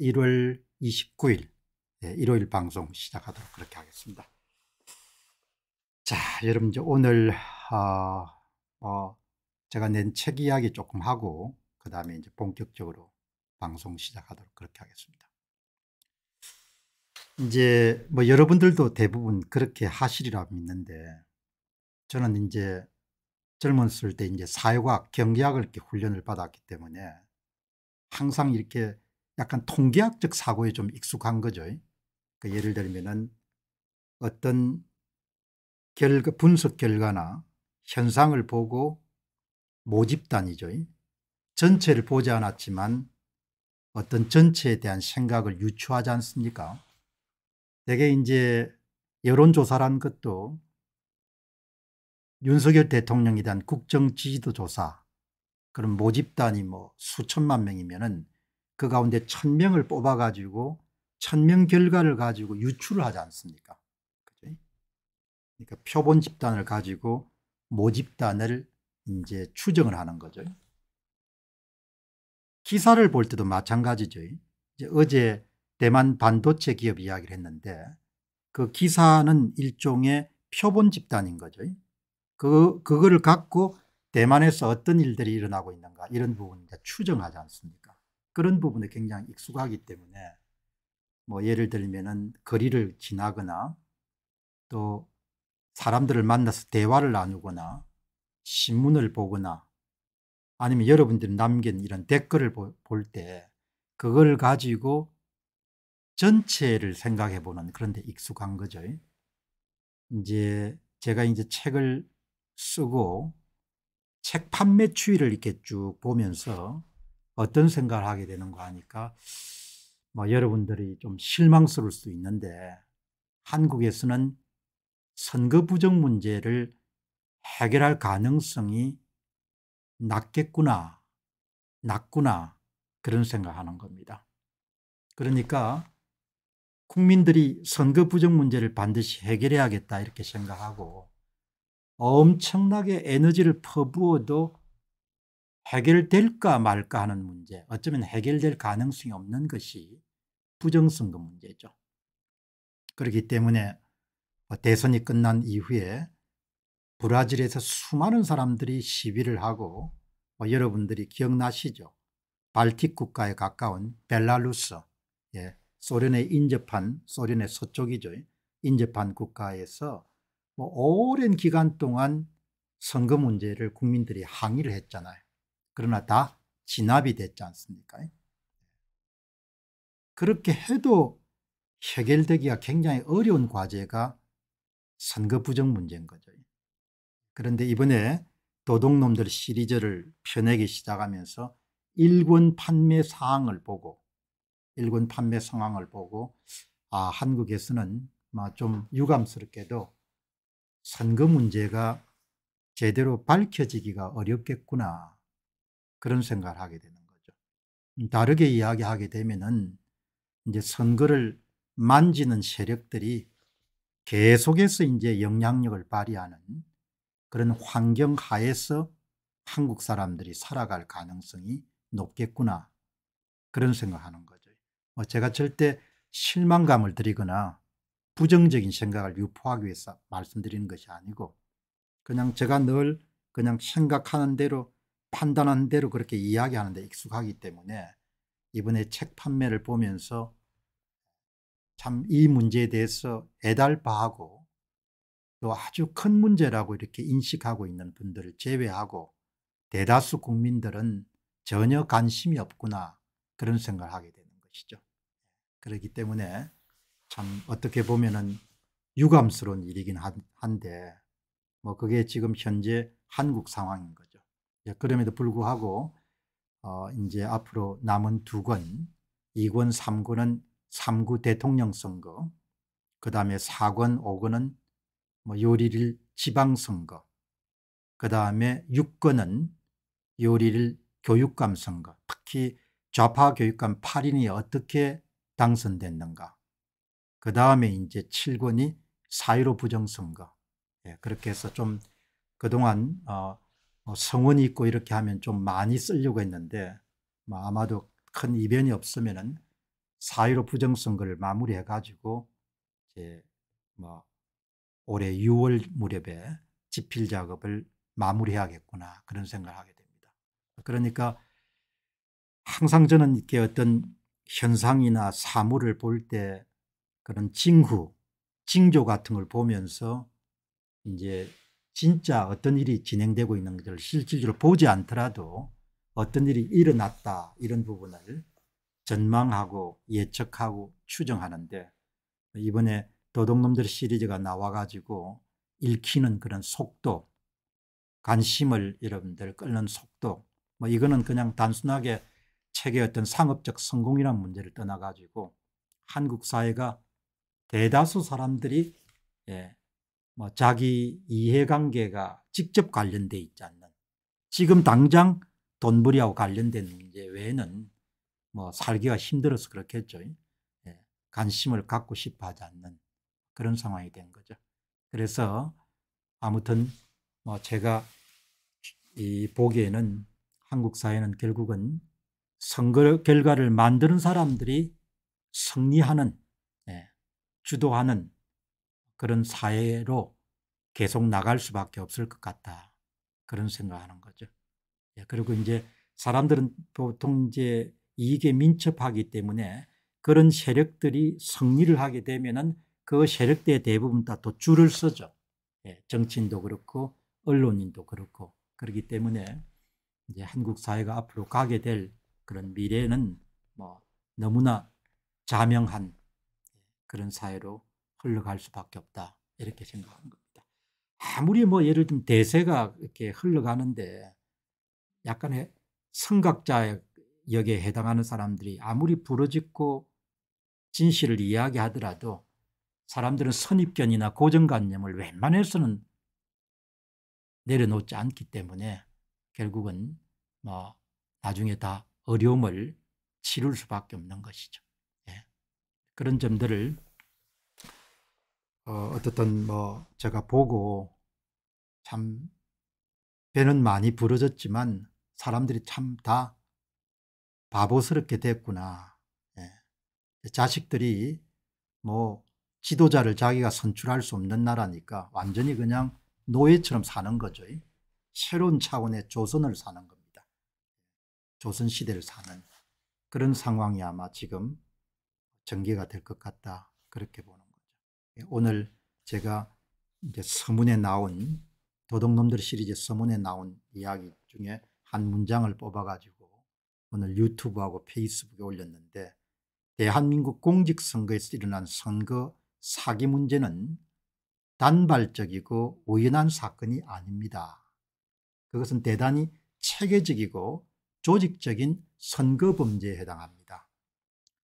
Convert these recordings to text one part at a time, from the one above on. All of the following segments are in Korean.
1월 29일 네, 일요일 방송 시작하도록 그렇게 하겠습니다. 자, 여러분 이제 오늘 어, 어, 제가 낸 책 이야기 조금 하고 그 다음에 이제 본격적으로 방송 시작하도록 그렇게 하겠습니다. 이제 뭐 여러분들도 대부분 그렇게 하시리라 믿는데 저는 이제 젊었을 때 이제 사회과학 경제학을 이렇게 훈련을 받았기 때문에 항상 이렇게 약간 통계학적 사고에 좀 익숙한 거죠. 그러니까 예를 들면은 어떤 결과, 그 분석 결과나 현상을 보고 모집단이죠. 전체를 보지 않았지만 어떤 전체에 대한 생각을 유추하지 않습니까? 대개 이제 여론조사란 것도 윤석열 대통령에 대한 국정 지지도 조사 그런 모집단이 뭐 수천만 명이면은 그 가운데 천명을 뽑아가지고 천 명 결과를 가지고 유출을 하지 않습니까? 그죠? 그러니까 표본 집단을 가지고 모집단을 이제 추정을 하는 거죠. 기사를 볼 때도 마찬가지죠. 이제 어제 대만 반도체 기업 이야기를 했는데 그 기사는 일종의 표본 집단인 거죠. 그, 그거를 갖고 대만에서 어떤 일들이 일어나고 있는가 이런 부분 이 추정하지 않습니까? 그런 부분에 굉장히 익숙하기 때문에 뭐 예를 들면은 거리를 지나거나 또 사람들을 만나서 대화를 나누거나 신문을 보거나 아니면 여러분들이 남긴 이런 댓글을 볼 때 그걸 가지고 전체를 생각해 보는 그런 데 익숙한 거죠. 이제 제가 이제 책을 쓰고 책 판매 추이를 이렇게 쭉 보면서 어떤 생각을 하게 되는 가하니까뭐 여러분들이 좀 실망스러울 수 있는데 한국에서는 선거 부정 문제를 해결할 가능성이 낮겠구나, 낮구나 그런 생각하는 겁니다. 그러니까 국민들이 선거 부정 문제를 반드시 해결해야겠다 이렇게 생각하고 엄청나게 에너지를 퍼부어도 해결될까 말까 하는 문제 어쩌면 해결될 가능성이 없는 것이 부정선거 문제죠. 그렇기 때문에 뭐 대선이 끝난 이후에 브라질에서 수많은 사람들이 시위를 하고 뭐 여러분들이 기억나시죠? 발틱 국가에 가까운 벨라루스 예, 소련에 인접한 소련의 서쪽이죠. 인접한 국가에서 뭐 오랜 기간 동안 선거 문제를 국민들이 항의를 했잖아요. 그러나 다 진압이 됐지 않습니까? 그렇게 해도 해결되기가 굉장히 어려운 과제가 선거 부정 문제인 거죠. 그런데 이번에 도둑놈들 시리즈를 펴내기 시작하면서 일본 판매 상황을 보고 일본 판매 상황을 보고 아 한국에서는 뭐 좀 유감스럽게도 선거 문제가 제대로 밝혀지기가 어렵겠구나 그런 생각을 하게 되는 거죠. 음, 다르게 이야기하게 되면은 이제 선거를 만지는 세력들이 계속해서 이제 영향력을 발휘하는 그런 환경 하에서 한국 사람들이 살아갈 가능성이 높겠구나 그런 생각하는 거죠. 뭐 제가 절대 실망감을 드리거나 부정적인 생각을 유포하기 위해서 말씀드리는 것이 아니고 그냥 제가 늘 그냥 생각하는 대로 판단한 대로 그렇게 이야기하는데 익숙하기 때문에 이번에 책 판매를 보면서 참 이 문제에 대해서 애달파하고 또 아주 큰 문제라고 이렇게 인식하고 있는 분들을 제외하고 대다수 국민들은 전혀 관심이 없구나 그런 생각을 하게 되는 것이죠. 그렇기 때문에 참 어떻게 보면은 유감스러운 일이긴 한데 뭐 그게 지금 현재 한국 상황인 거죠. 예, 그럼에도 불구하고 어, 이제 앞으로 남은 두 권, 2권, 3권은 3구 대통령 선거, 그 다음에 4권, 5권은 뭐요리를 지방선거, 그 다음에 6권은 요리를 교육감 선거, 특히 좌파 교육감 8인이 어떻게 당선됐는가. 그 다음에 이제 7권이 사1로 부정선거. 예, 그렇게 해서 좀 그동안 어, 어, 성원이 있고 이렇게 하면 좀 많이 쓰려고 했는데 뭐 아마도 큰 이변이 없으면은 사유로 부정선거를 마무리해가지고 이제 뭐 올해 6월 무렵에 집필 작업을 마무리해야겠구나 그런 생각을 하게 됩니다. 그러니까 항상 저는 이렇게 어떤 현상이나 사물을 볼 때 그런 징후, 징조 같은 걸 보면서 이제 진짜 어떤 일이 진행되고 있는 것을 실질적으로 보지 않더라도 어떤 일이 일어났다 이런 부분을 전망하고 예측하고 추정하는데 이번에 도둑놈들 시리즈가 나와가지고 읽히는 그런 속도 관심을 여러분들 끌는 속도 뭐 이거는 그냥 단순하게 책의 어떤 상업적 성공이란 문제를 떠나가지고 한국 사회가 대다수 사람들이 예, 뭐 자기 이해관계가 직접 관련돼 있지 않는 지금 당장 돈벌이하고 관련된 문제 외에는 뭐 살기가 힘들어서 그렇겠죠. 예. 관심을 갖고 싶어 하지 않는 그런 상황이 된 거죠. 그래서 아무튼 뭐 제가 이 보기에는 한국 사회는 결국은 선거 결과를 만드는 사람들이 승리하는 예, 주도하는 그런 사회로 계속 나갈 수밖에 없을 것 같다. 그런 생각하는 거죠. 예, 그리고 이제 사람들은 보통 이제 이익에 민첩하기 때문에 그런 세력들이 승리를 하게 되면은 그 세력들의 대부분 다또 줄을 서죠. 예, 정치인도 그렇고 언론인도 그렇고 그렇기 때문에 이제 한국 사회가 앞으로 가게 될 그런 미래는 뭐 너무나 자명한 그런 사회로 흘러갈 수밖에 없다. 이렇게 생각한 겁니다. 아무리 뭐 예를 들면 대세가 이렇게 흘러가는데 약간의 성각자 역에 해당하는 사람들이 아무리 부러짓고 진실을 이야기하더라도 사람들은 선입견이나 고정관념을 웬만해서는 내려놓지 않기 때문에 결국은 뭐 나중에 다 어려움을 치를 수밖에 없는 것이죠. 예. 그런 점들을 어, 어떻든 뭐 제가 보고 참 배는 많이 부러졌지만 사람들이 참 다 바보스럽게 됐구나. 예. 자식들이 뭐 지도자를 자기가 선출할 수 없는 나라니까 완전히 그냥 노예처럼 사는 거죠. 새로운 차원의 조선을 사는 겁니다. 조선시대를 사는 그런 상황이 아마 지금 전개가 될 것 같다. 그렇게 보는 오늘 제가 이제 서문에 나온 도둑놈들 시리즈 서문에 나온 이야기 중에 한 문장을 뽑아가지고 오늘 유튜브하고 페이스북에 올렸는데 대한민국 공직선거에서 일어난 선거 사기 문제는 단발적이고 우연한 사건이 아닙니다. 그것은 대단히 체계적이고 조직적인 선거 범죄에 해당합니다.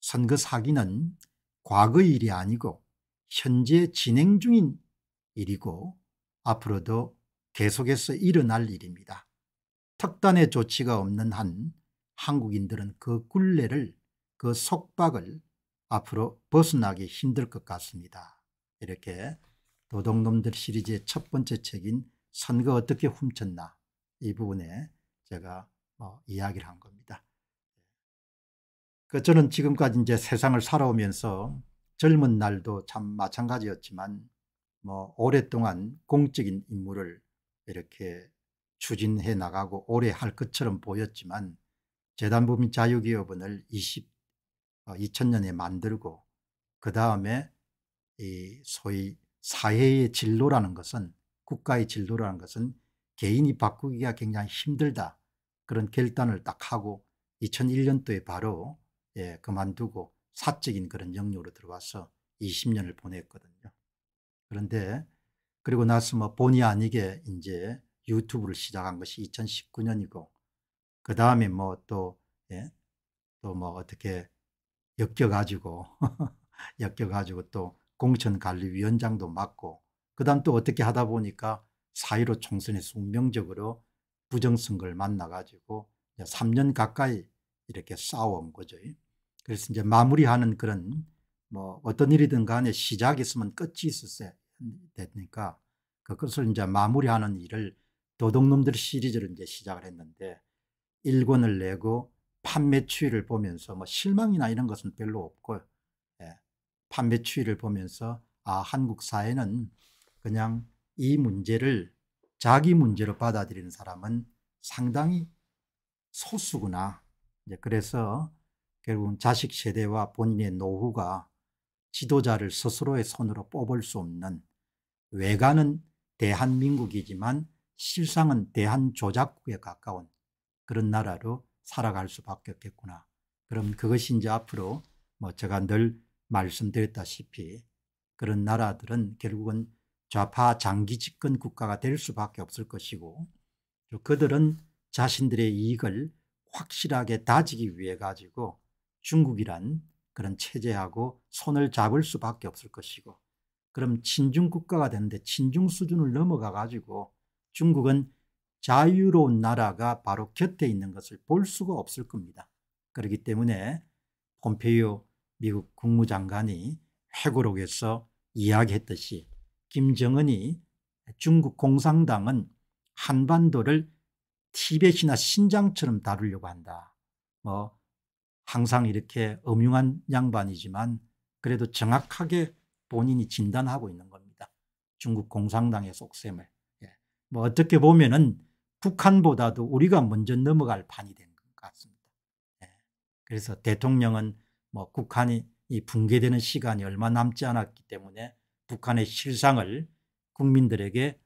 선거 사기는 과거 일이 아니고 현재 진행 중인 일이고 앞으로도 계속해서 일어날 일입니다. 특단의 조치가 없는 한 한국인들은 그 굴레를 그 속박을 앞으로 벗어나기 힘들 것 같습니다. 이렇게 도둑놈들 시리즈의 첫 번째 책인 선거 어떻게 훔쳤나 이 부분에 제가 뭐 이야기를 한 겁니다. 그 저는 지금까지 이제 세상을 살아오면서 젊은 날도 참 마찬가지였지만 뭐 오랫동안 공적인 임무를 이렇게 추진해 나가고 오래 할 것처럼 보였지만 재단법인 자유기업원을 20, 2000년에 어, 만들고 그 다음에 이 소위 사회의 진로라는 것은 국가의 진로라는 것은 개인이 바꾸기가 굉장히 힘들다 그런 결단을 딱 하고 2001년도에 바로 예, 그만두고 사적인 그런 영역으로 들어와서 20년을 보냈거든요. 그런데 그리고 나서 뭐 본의 아니게 이제 유튜브를 시작한 것이 2019년이고 그 다음에 뭐또 예, 또 뭐 어떻게 엮여가지고 엮여가지고 또 공천관리위원장도 맡고 그 다음 또 어떻게 하다 보니까 사1로 총선에서 운명적으로 부정선거를 만나가지고 3년 가까이 이렇게 싸워온 거죠. 그래서 이제 마무리하는 그런 뭐 어떤 일이든 간에 시작이 있으면 끝이 있었어야 되니까 그것을 이제 마무리하는 일을 도둑놈들 시리즈를 이제 시작을 했는데 1권을 내고 판매 추이를 보면서 뭐 실망이나 이런 것은 별로 없고 예. 판매 추이를 보면서 아 한국 사회는 그냥 이 문제를 자기 문제로 받아들이는 사람은 상당히 소수구나. 이제 그래서 결국은 자식 세대와 본인의 노후가 지도자를 스스로의 손으로 뽑을 수 없는 외관은 대한민국이지만 실상은 대한조작국에 가까운 그런 나라로 살아갈 수밖에 없겠구나. 그럼 그것이 이제 앞으로 뭐 제가 늘 말씀드렸다시피 그런 나라들은 결국은 좌파 장기 집권 국가가 될 수밖에 없을 것이고 그들은 자신들의 이익을 확실하게 다지기 위해 가지고 중국이란 그런 체제하고 손을 잡을 수밖에 없을 것이고 그럼 친중 국가가 되는데 친중 수준을 넘어가 가지고 중국은 자유로운 나라가 바로 곁에 있는 것을 볼 수가 없을 겁니다. 그렇기 때문에 폼페이오 미국 국무장관이 회고록에서 이야기했듯이 김정은이 중국 공산당은 한반도를 티벳이나 신장처럼 다루려고 한다. 뭐 항상 이렇게 음흉한 양반이지만 그래도 정확하게 본인이 진단하고 있는 겁니다. 중국 공산당의 속셈을. 예. 뭐 어떻게 보면은 북한보다도 우리가 먼저 넘어갈 판이 된 것 같습니다. 예. 그래서 대통령은 뭐 북한이 이 붕괴되는 시간이 얼마 남지 않았기 때문에 북한의 실상을 국민들에게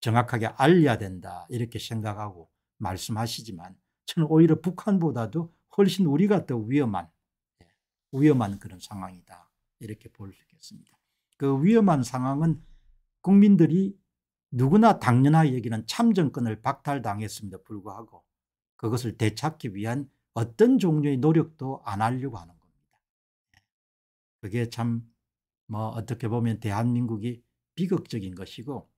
정확하게 알려야 된다 이렇게 생각하고 말씀하시지만 저는 오히려 북한보다도 훨씬 우리가 더 위험한 예, 위험한 그런 상황이다 이렇게 볼 수 있겠습니다. 그 위험한 상황은 국민들이 누구나 당연하게 여기는 참정권을 박탈당했음에도 불구하고 그것을 되찾기 위한 어떤 종류의 노력도 안 하려고 하는 겁니다. 예, 그게 참 뭐 어떻게 보면 대한민국이 비극적인 것이고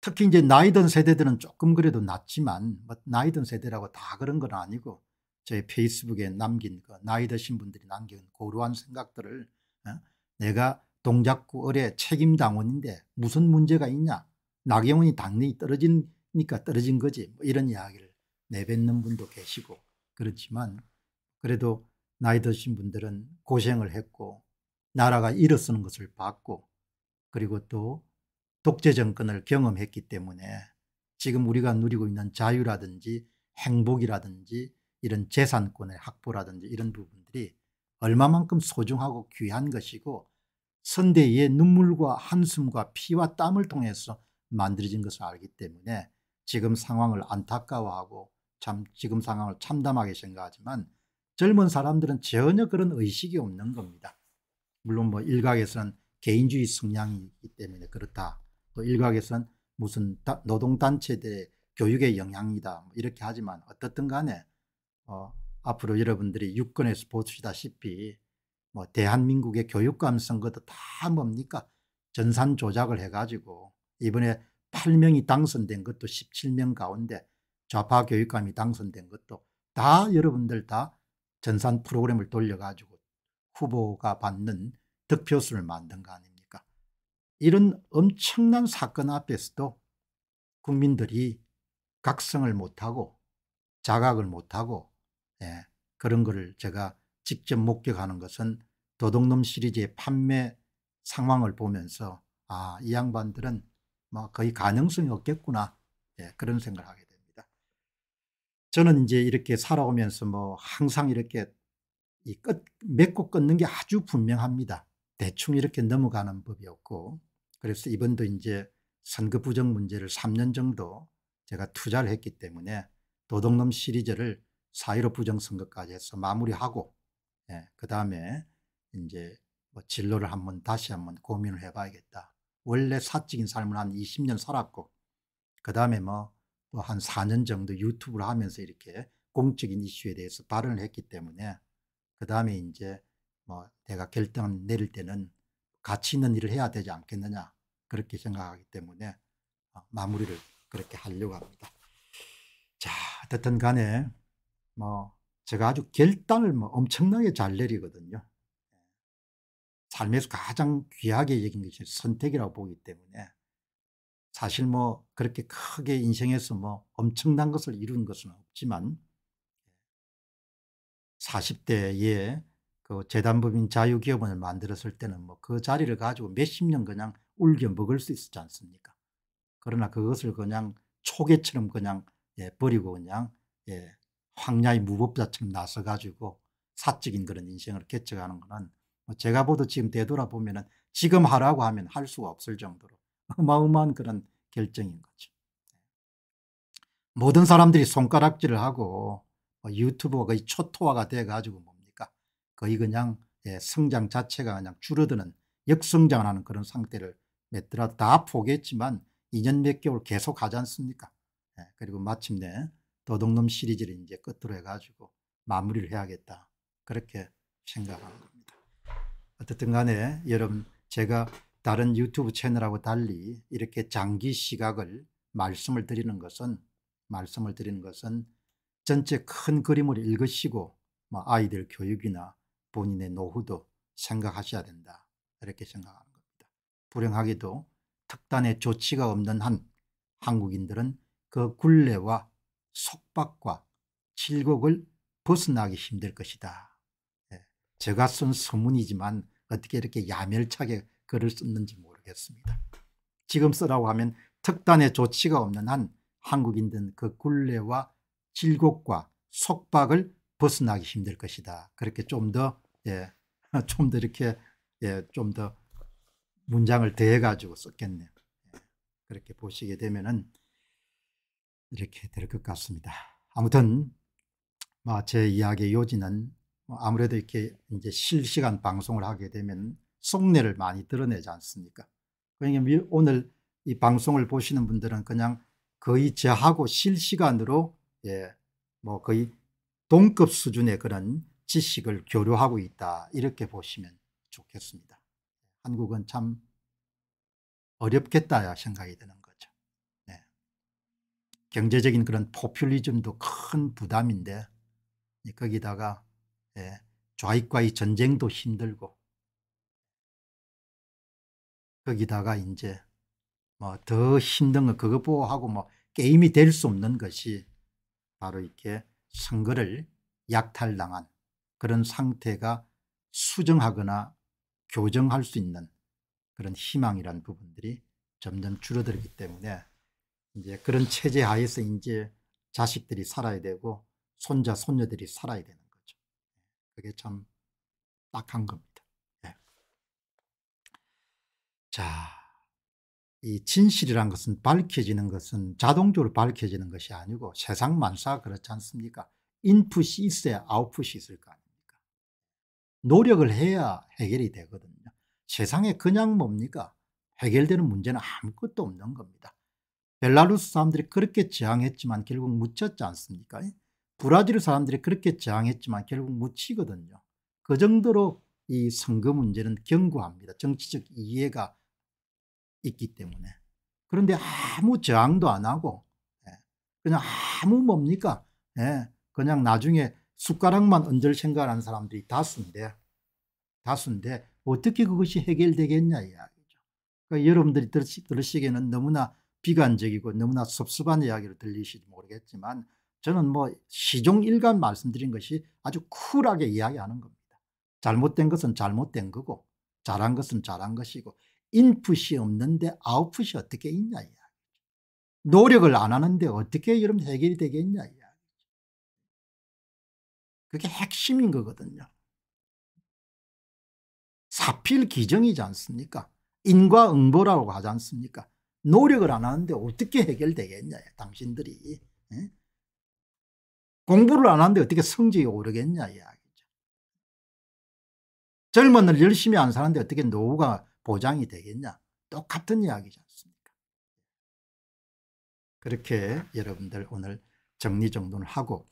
특히 이제 나이든 세대들은 조금 그래도 낫지만 뭐 나이든 세대라고 다 그런 건 아니고 저희 페이스북에 남긴 그 나이 드신 분들이 남긴 고루한 생각들을 어? 내가 동작구 을의 책임당원인데 무슨 문제가 있냐 나경원이 당연히 떨어지니까 떨어진 거지 뭐 이런 이야기를 내뱉는 분도 계시고 그렇지만 그래도 나이 드신 분들은 고생을 했고 나라가 일어서는 것을 봤고 그리고 또 독재 정권을 경험했기 때문에 지금 우리가 누리고 있는 자유라든지 행복이라든지 이런 재산권의 확보라든지 이런 부분들이 얼마만큼 소중하고 귀한 것이고 선대의 위 눈물과 한숨과 피와 땀을 통해서 만들어진 것을 알기 때문에 지금 상황을 안타까워하고 참 지금 상황을 참담하게 생각하지만 젊은 사람들은 전혀 그런 의식이 없는 겁니다. 물론 뭐 일각에서는 개인주의 성향이기 때문에 그렇다. 또 일각에서는 무슨 노동단체들의 교육의 영향이다. 뭐 이렇게 하지만 어떻든 간에 어, 앞으로 여러분들이 유권에서 보시다시피 뭐 대한민국의 교육 감선거도다 뭡니까 전산 조작을 해가지고 이번에 8명이 당선된 것도 17명 가운데 좌파 교육감이 당선된 것도 다 여러분들 다 전산 프로그램을 돌려가지고 후보가 받는 득표수를 만든 거 아닙니까 이런 엄청난 사건 앞에서도 국민들이 각성을 못하고 자각을 못하고 예, 그런 거를 제가 직접 목격하는 것은 도둑놈 시리즈의 판매 상황을 보면서 아, 이 양반들은 뭐 거의 가능성이 없겠구나. 예, 그런 생각을 하게 됩니다. 저는 이제 이렇게 살아오면서 뭐 항상 이렇게 이 끝, 맺고 끊는 게 아주 분명합니다. 대충 이렇게 넘어가는 법이 없고 그래서 이번도 이제 선거 부정 문제를 3년 정도 제가 투자를 했기 때문에 도둑놈 시리즈를 4.15 부정선거까지 해서 마무리하고, 예, 그 다음에 이제 뭐 진로를 한번 다시 한번 고민을 해봐야겠다. 원래 사적인 삶을 한 20년 살았고, 그 다음에 뭐 한 4년 정도 유튜브를 하면서 이렇게 공적인 이슈에 대해서 발언을 했기 때문에, 그 다음에 이제 뭐 내가 결정을 내릴 때는 가치 있는 일을 해야 되지 않겠느냐. 그렇게 생각하기 때문에 어, 마무리를 그렇게 하려고 합니다. 자, 어쨌든 간에 뭐 제가 아주 결단을 뭐 엄청나게 잘 내리거든요. 삶에서 가장 귀하게 여긴 것이 선택이라고 보기 때문에 사실 뭐 그렇게 크게 인생에서 뭐 엄청난 것을 이룬 것은 없지만 40대에 그 재단법인 자유기업원을 만들었을 때는 뭐 그 자리를 가지고 몇십 년 그냥 울겨 먹을 수 있었지 않습니까? 그러나 그것을 그냥 초계처럼 그냥 예, 버리고 그냥 예, 황야의 무법자처럼 나서가지고 사적인 그런 인생을 개척하는 것은 뭐 제가 보도 지금 되돌아보면 은 지금 하라고 하면 할 수가 없을 정도로 어마어마한 그런 결정인 거죠. 모든 사람들이 손가락질을 하고 뭐 유튜브가 거의 초토화가 돼가지고 뭡니까 거의 그냥 예, 성장 자체가 그냥 줄어드는 역성장하는 그런 상태를 맺더라도 다 포기했지만 2년 몇 개월 계속 하지 않습니까 예, 그리고 마침내 도둑놈 시리즈를 이제 끝으로 해가지고 마무리를 해야겠다. 그렇게 생각하는 겁니다. 어쨌든 간에 여러분 제가 다른 유튜브 채널하고 달리 이렇게 장기 시각을 말씀을 드리는 것은 말씀을 드리는 것은 전체 큰 그림을 읽으시고 뭐 아이들 교육이나 본인의 노후도 생각하셔야 된다. 이렇게 생각하는 겁니다. 불행하게도 특단의 조치가 없는 한 한국인들은 그 굴레와 속박과 질곡을 벗어나기 힘들 것이다. 예, 제가 쓴 서문이지만 어떻게 이렇게 야멸차게 글을 썼는지 모르겠습니다. 지금 쓰라고 하면 특단의 조치가 없는 한 한국인들은 그 굴레와 질곡과 속박을 벗어나기 힘들 것이다. 그렇게 좀 더, 예, 좀 더 이렇게, 예, 좀 더 문장을 더해가지고 썼겠네요. 예, 그렇게 보시게 되면은 이렇게 될 것 같습니다. 아무튼 뭐 제 이야기의 요지는 뭐 아무래도 이렇게 이제 실시간 방송을 하게 되면 속내를 많이 드러내지 않습니까? 그러니까 오늘 이 방송을 보시는 분들은 그냥 거의 저하고 실시간으로 예, 뭐 거의 동급 수준의 그런 지식을 교류하고 있다 이렇게 보시면 좋겠습니다. 한국은 참 어렵겠다 생각이 드는 경제적인 그런 포퓰리즘도 큰 부담인데 거기다가 예, 좌익과의 전쟁도 힘들고 거기다가 이제 뭐 더 힘든 거 그거 보호 하고 뭐 게임이 될 수 없는 것이 바로 이렇게 선거를 약탈당한 그런 상태가 수정하거나 교정할 수 있는 그런 희망이란 부분들이 점점 줄어들기 때문에 이제 그런 체제 하에서 이제 자식들이 살아야 되고 손자 손녀들이 살아야 되는 거죠. 그게 참 딱한 겁니다. 네. 자, 이 진실이란 것은 밝혀지는 것은 자동적으로 밝혀지는 것이 아니고 세상 만사 그렇지 않습니까? 인풋이 있어야 아웃풋이 있을 거 아닙니까? 노력을 해야 해결이 되거든요. 세상에 그냥 뭡니까? 해결되는 문제는 아무것도 없는 겁니다. 벨라루스 사람들이 그렇게 저항했지만 결국 묻혔지 않습니까? 브라질 사람들이 그렇게 저항했지만 결국 묻히거든요. 그 정도로 이 선거 문제는 견고합니다. 정치적 이해가 있기 때문에. 그런데 아무 저항도 안 하고 예, 그냥 아무 뭡니까? 예, 그냥 나중에 숟가락만 얹을 생각하는 사람들이 다수인데 다수인데 어떻게 그것이 해결되겠냐 이야기죠. 그러니까 여러분들이 들으시, 기에는 너무나 비관적이고 너무나 섭섭한 이야기를 들리실지 모르겠지만 저는 뭐 시종 일관 말씀드린 것이 아주 쿨하게 이야기하는 겁니다. 잘못된 것은 잘못된 거고 잘한 것은 잘한 것이고 인풋이 없는데 아웃풋이 어떻게 있냐 이야기죠. 노력을 안 하는데 어떻게 여러분 해결이 되겠냐 이야기죠. 그게 핵심인 거거든요. 사필 기정이지 않습니까? 인과응보라고 하지 않습니까? 노력을 안 하는데 어떻게 해결되겠냐 당신들이 공부를 안 하는데 어떻게 성적이 오르겠냐 이야기죠 젊은 날 열심히 안 사는데 어떻게 노후가 보장이 되겠냐 똑같은 이야기지 않습니까 그렇게 여러분들 오늘 정리정돈을 하고